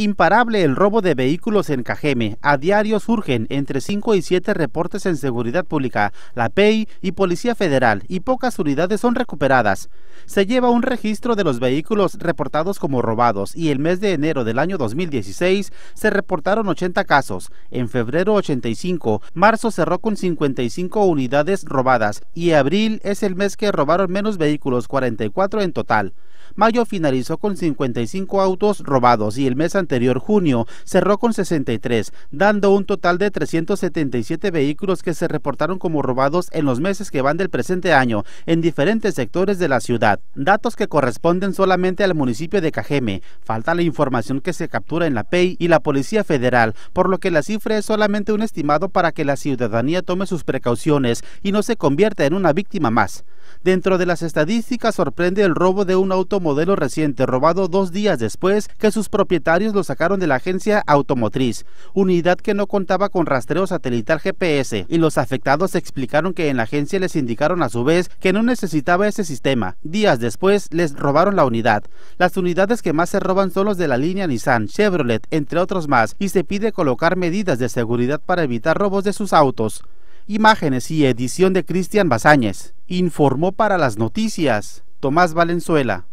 Imparable el robo de vehículos en Cajeme. A diario surgen entre 5 y 7 reportes en seguridad pública, la PEI y Policía Federal, y pocas unidades son recuperadas. Se lleva un registro de los vehículos reportados como robados y el mes de enero del año 2016 se reportaron 80 casos, en febrero 85, marzo cerró con 55 unidades robadas y abril es el mes que robaron menos vehículos, 44 en total. Mayo finalizó con 55 autos robados y el mes anterior anterior, junio, cerró con 63, dando un total de 377 vehículos que se reportaron como robados en los meses que van del presente año en diferentes sectores de la ciudad. Datos que corresponden solamente al municipio de Cajeme. Falta la información que se captura en la PEI y la Policía Federal, por lo que la cifra es solamente un estimado para que la ciudadanía tome sus precauciones y no se convierta en una víctima más. Dentro de las estadísticas sorprende el robo de un automodelo reciente robado dos días después que sus propietarios lo sacaron de la agencia automotriz, unidad que no contaba con rastreo satelital GPS, y los afectados explicaron que en la agencia les indicaron a su vez que no necesitaba ese sistema. Días después les robaron la unidad. Las unidades que más se roban son los de la línea Nissan, Chevrolet, entre otros más, y se pide colocar medidas de seguridad para evitar robos de sus autos imágenes y edición de Cristian Bazáñez. Informó para las noticias Tomás Valenzuela.